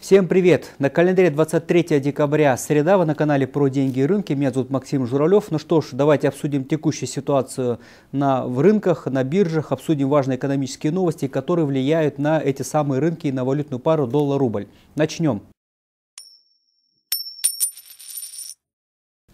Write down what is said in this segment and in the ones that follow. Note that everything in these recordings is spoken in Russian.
Всем привет! На календаре 23 декабря, среда, вы на канале «Про деньги и рынки». Меня зовут Максим Журавлев. Ну что ж, давайте обсудим текущую ситуацию на, в рынках, на биржах, обсудим важные экономические новости, которые влияют на эти самые рынки и на валютную пару доллар-рубль. Начнем.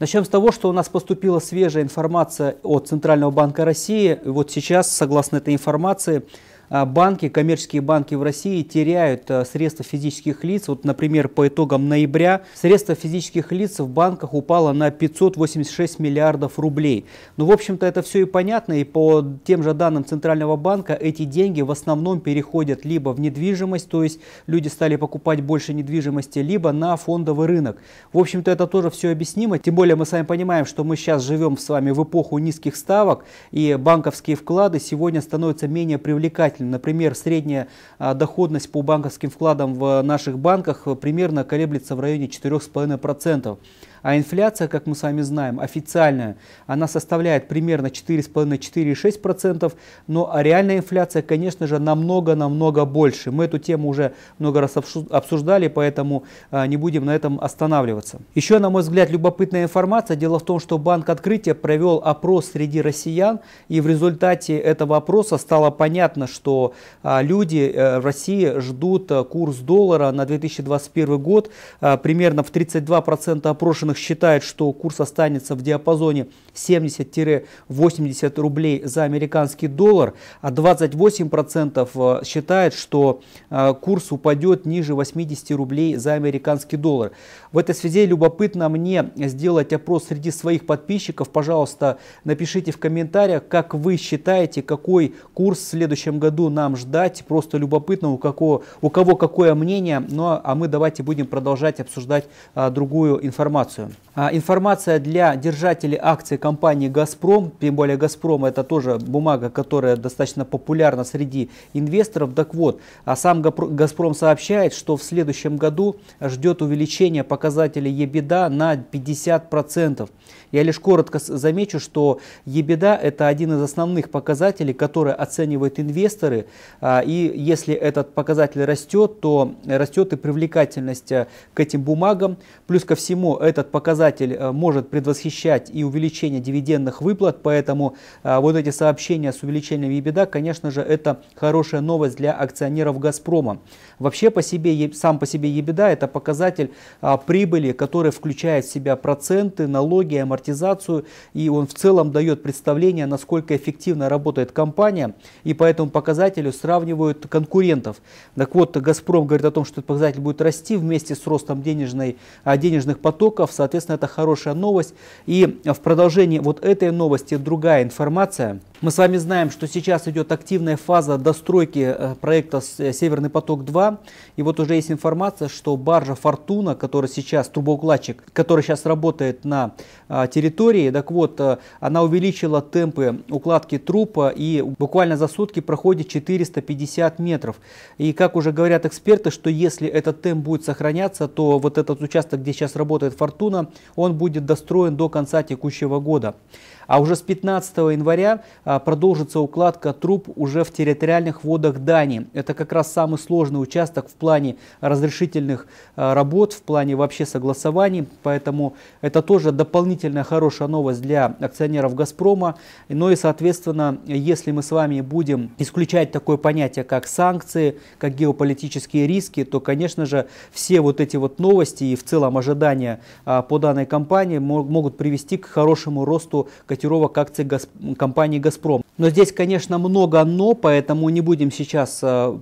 Начнем с того, что у нас поступила свежая информация от Центрального банка России. Вот сейчас, согласно этой информации, а, банки, коммерческие банки в России теряют а, средства физических лиц. Вот, например, по итогам ноября средства физических лиц в банках упало на 586 миллиардов рублей. Ну, в общем-то, это все и понятно, и по тем же данным Центрального банка эти деньги в основном переходят либо в недвижимость, то есть люди стали покупать больше недвижимости, либо на фондовый рынок. В общем-то, это тоже все объяснимо, тем более мы с вами понимаем, что мы сейчас живем с вами в эпоху низких ставок, и банковские вклады сегодня становятся менее привлекательными показатели. Например, средняя а, доходность по банковским вкладам в наших банках э, примерно колеблется в районе 4,5%. А инфляция, как мы с вами знаем, официальная, она составляет примерно 4,5-4,6%, но реальная инфляция, конечно же, намного-намного больше. Мы эту тему уже много раз обсуждали, поэтому а, не будем на этом останавливаться. Еще, на мой взгляд, любопытная информация. Дело в том, что Банк Открытия провел опрос среди россиян, и в результате этого опроса стало понятно, что а, люди э, в России ждут э, курс доллара на 2021 год э, примерно в 32% опрошенных опрошенных считает, что курс останется в диапазоне 70-80 рублей за американский доллар, а 28% э, считает, что э, курс упадет ниже 80 рублей за американский доллар. В этой связи любопытно мне сделать опрос среди своих подписчиков. Пожалуйста, напишите в комментариях, как вы считаете, какой курс в следующем году нам ждать. Просто любопытно, у, какого, у кого какое мнение. Ну а мы давайте будем продолжать обсуждать а, другую информацию информацию. А, информация для держателей акций компании «Газпром», тем более «Газпром» это тоже бумага, которая достаточно популярна среди инвесторов. Так вот, а сам «Газпром» сообщает, что в следующем году ждет увеличение показателей EBITDA на 50%. Я лишь коротко замечу, что EBITDA – это один из основных показателей, которые оценивают инвесторы. А, и если этот показатель растет, то растет и привлекательность э, к этим бумагам. Плюс ко всему, этот этот показатель э, может предвосхищать и увеличение дивидендных выплат, поэтому э, вот эти сообщения с увеличением EBITDA, конечно же, это хорошая новость для акционеров «Газпрома». Вообще по себе, сам по себе EBITDA – это показатель а, прибыли, который включает в себя проценты, налоги, амортизацию, и он в целом дает представление, насколько эффективно работает компания, и по этому показателю сравнивают конкурентов. Так вот, «Газпром» говорит о том, что этот показатель будет расти вместе с ростом денежной, а, денежных потоков, Соответственно, это хорошая новость. И в продолжении вот этой новости другая информация – мы с вами знаем, что сейчас идет активная фаза достройки э, проекта э, «Северный поток-2». И вот уже есть информация, что баржа «Фортуна», которая сейчас, трубоукладчик, который сейчас работает на а, территории, так вот, э, она увеличила темпы укладки трупа и буквально за сутки проходит 450 метров. И как уже говорят эксперты, что если этот темп будет сохраняться, то вот этот участок, где сейчас работает «Фортуна», он будет достроен до конца текущего года. А уже с 15 января а, продолжится укладка труб уже в территориальных водах Дании. Это как раз самый сложный участок в плане разрешительных а, работ, в плане вообще согласований. Поэтому это тоже дополнительная хорошая новость для акционеров «Газпрома». Но ну и, соответственно, если мы с вами будем исключать такое понятие, как санкции, как геополитические риски, то, конечно же, все вот эти вот новости и в целом ожидания а, по данной компании могут привести к хорошему росту котировок акций Газ... компании «Газпром». Но здесь, конечно, много «но», поэтому не будем сейчас э,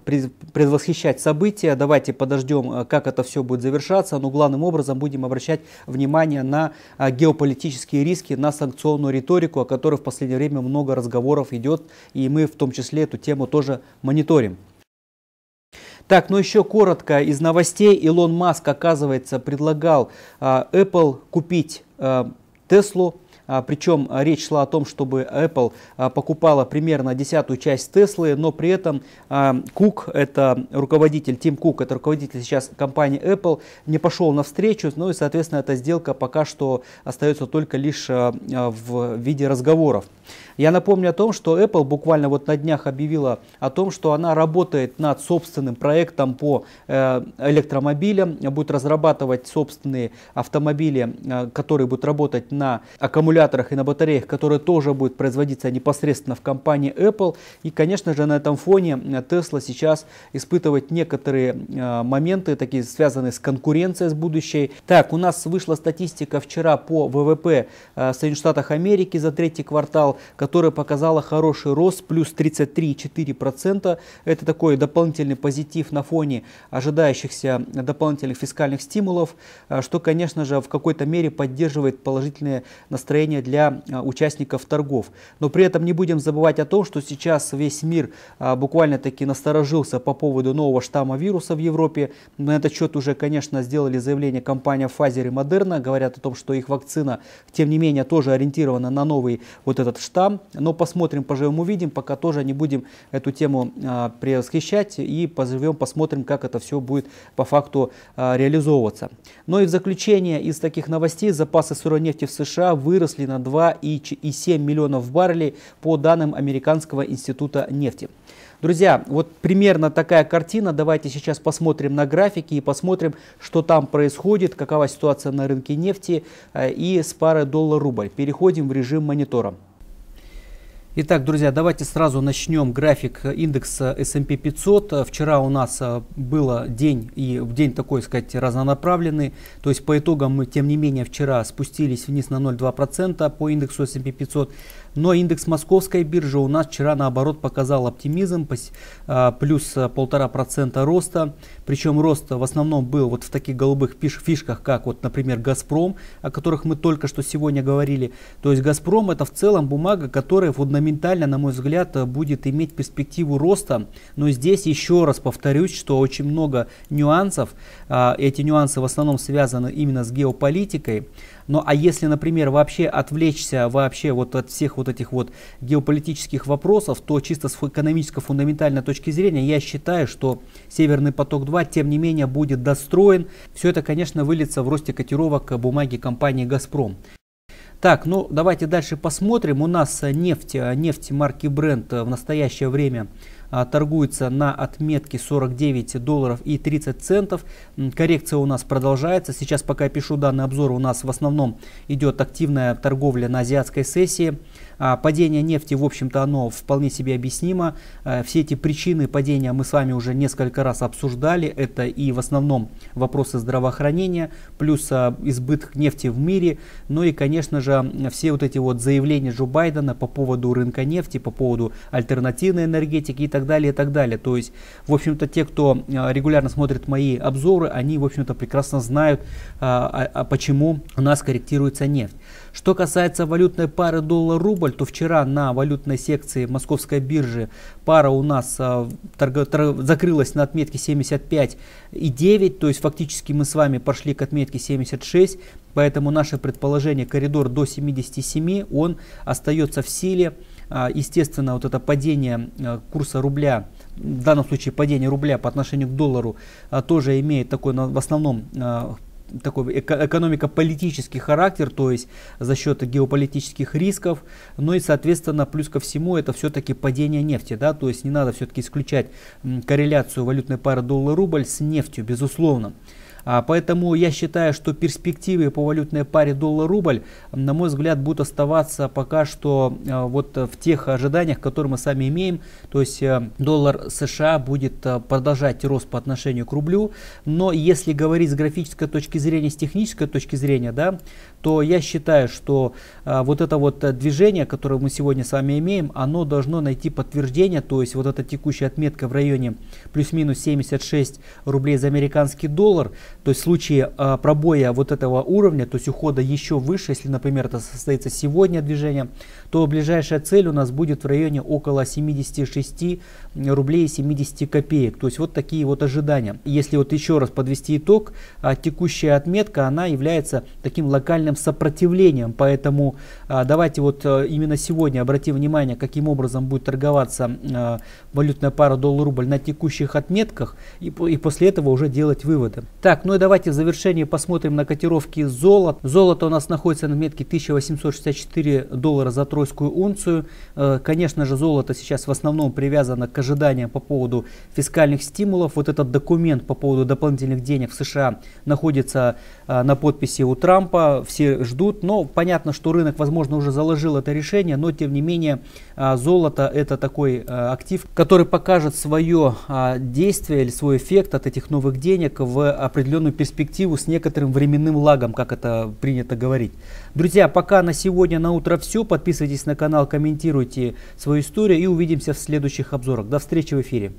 предвосхищать события. Давайте подождем, э, как это все будет завершаться. Но главным образом будем обращать внимание на э, геополитические риски, на санкционную риторику, о которой в последнее время много разговоров идет. И мы в том числе эту тему тоже мониторим. Так, ну еще коротко из новостей. Илон Маск, оказывается, предлагал Apple купить Tesla. А, Причем а, речь шла о том, чтобы Apple а, покупала примерно десятую часть Теслы, но при этом Кук, это руководитель, Тим Кук, это руководитель сейчас компании Apple, не пошел на встречу, ну и, соответственно, эта сделка пока что остается только лишь в виде разговоров. Я напомню о том, что Apple буквально вот на днях объявила о том, что она работает над собственным проектом по э, электромобилям, будет разрабатывать собственные автомобили, э, которые будут работать на аккумуляторах аккумуляторах и на батареях, которые тоже будут производиться непосредственно в компании Apple. И, конечно же, на этом фоне э, Tesla сейчас испытывает некоторые э, моменты, такие связанные с конкуренцией с будущей. Так, у нас вышла статистика вчера по ВВП в э, Соединенных Штатах Америки за третий квартал, которая показала хороший рост, плюс 33,4%. Это такой дополнительный позитив на фоне ожидающихся дополнительных фискальных стимулов, что, конечно же, в какой-то мере поддерживает положительное настроение представление для а, участников торгов. Но при этом не будем забывать о том, что сейчас весь мир а, буквально-таки насторожился по поводу нового штамма вируса в Европе. На этот счет уже, конечно, сделали заявление компания Pfizer и Moderna. Говорят о том, что их вакцина, тем не менее, тоже ориентирована на новый вот этот штамм. Но посмотрим, поживем, увидим. Пока тоже не будем эту тему а, превосхищать и поживем, посмотрим, как это все будет по факту реализовываться. Но ну и в заключение из таких новостей запасы сырой нефти в США выросли выросли на 2,7 миллионов баррелей по данным Американского института нефти. Друзья, вот примерно такая картина. Давайте сейчас посмотрим на графики и посмотрим, что там происходит, какова ситуация на рынке нефти э, и с пары доллар-рубль. Переходим в режим монитора. Итак, друзья, давайте сразу начнем график индекса S&P 500. Вчера у нас э, был день, и в день такой, сказать, разнонаправленный. То есть по итогам мы, тем не менее, вчера спустились вниз на 0,2% по индексу S&P 500. Но индекс московской биржи у нас вчера, наоборот, показал оптимизм, э, плюс 1,5% роста. Причем рост в основном был вот в таких голубых фишках, как вот, например, «Газпром», о которых мы только что сегодня говорили. То есть «Газпром» это в целом бумага, которая фундаментально фундаментально, на мой взгляд, э, будет иметь перспективу роста. Но здесь еще раз повторюсь, что очень много нюансов. А, эти нюансы в основном связаны именно с геополитикой. Ну а если, например, вообще отвлечься вообще вот от всех вот этих вот геополитических вопросов, то чисто с экономическо-фундаментальной точки зрения я считаю, что Северный поток-2 тем не менее будет достроен. Все это, конечно, выльется в росте котировок э, бумаги компании «Газпром». Так, ну давайте дальше посмотрим. У нас э, нефть, э, нефть марки Brent э, в настоящее время торгуется на отметке 49 долларов и 30 центов. Коррекция у нас продолжается. Сейчас, пока я пишу данный обзор, у нас в основном идет активная торговля на азиатской сессии. А, падение нефти, в общем-то, оно вполне себе объяснимо. А, все эти причины падения мы с вами уже несколько раз обсуждали. Это и в основном вопросы здравоохранения, плюс а, избыток нефти в мире. Ну и, конечно же, все вот эти вот заявления Джо Байдена по поводу рынка нефти, по поводу альтернативной энергетики и так далее, и так далее. То есть, в общем-то, те, кто регулярно смотрит мои обзоры, они, в общем-то, прекрасно знают, почему у нас корректируется нефть. Что касается валютной пары доллар-рубль, то вчера на валютной секции Московской биржи пара у нас а, торг, торг, закрылась на отметке 75,9, то есть фактически мы с вами пошли к отметке 76, поэтому наше предположение коридор до 77, он остается в силе. А, естественно, вот это падение а, курса рубля в данном случае падение рубля по отношению к доллару а, тоже имеет такой в основном такой экономико-политический характер, то есть за счет геополитических рисков, ну и, соответственно, плюс ко всему, это все-таки падение нефти, да, то есть не надо все-таки исключать корреляцию валютной пары доллар-рубль с нефтью, безусловно. А, поэтому я считаю, что перспективы по валютной паре доллар-рубль, на мой взгляд, будут оставаться пока что а, вот в тех ожиданиях, которые мы сами имеем. То есть э, доллар США будет э, продолжать рост по отношению к рублю. Но если говорить с графической точки зрения, с технической точки зрения, да, то я считаю, что э, вот это вот движение, которое мы сегодня с вами имеем, оно должно найти подтверждение, то есть вот эта текущая отметка в районе плюс-минус 76 рублей за американский доллар, то есть в случае а, пробоя вот этого уровня, то есть ухода еще выше, если, например, это состоится сегодня движение, то ближайшая цель у нас будет в районе около 76 рублей 70 копеек. То есть вот такие вот ожидания. Если вот еще раз подвести итог, а, текущая отметка, она является таким локальным сопротивлением. Поэтому а, давайте вот а, именно сегодня обратим внимание, каким образом будет торговаться валютная пара доллар-рубль на текущих отметках. И, и после этого уже делать выводы. Так, ну и давайте в завершении посмотрим на котировки золота. Золото у нас находится на отметке 1864 доллара за тройку тройскую унцию. Э, конечно же, золото сейчас в основном привязано к ожиданиям по поводу фискальных стимулов. Вот этот документ по поводу дополнительных денег в США находится Э, на подписи у Трампа, все ждут. Но понятно, что рынок, возможно, уже заложил это решение, но тем не менее э, золото это такой э, актив, который покажет свое действие или свой эффект от этих новых денег в определенную перспективу с некоторым временным лагом, как это принято говорить. Друзья, пока на сегодня, на утро все. Подписывайтесь на канал, комментируйте свою историю и увидимся в следующих обзорах. До встречи в эфире.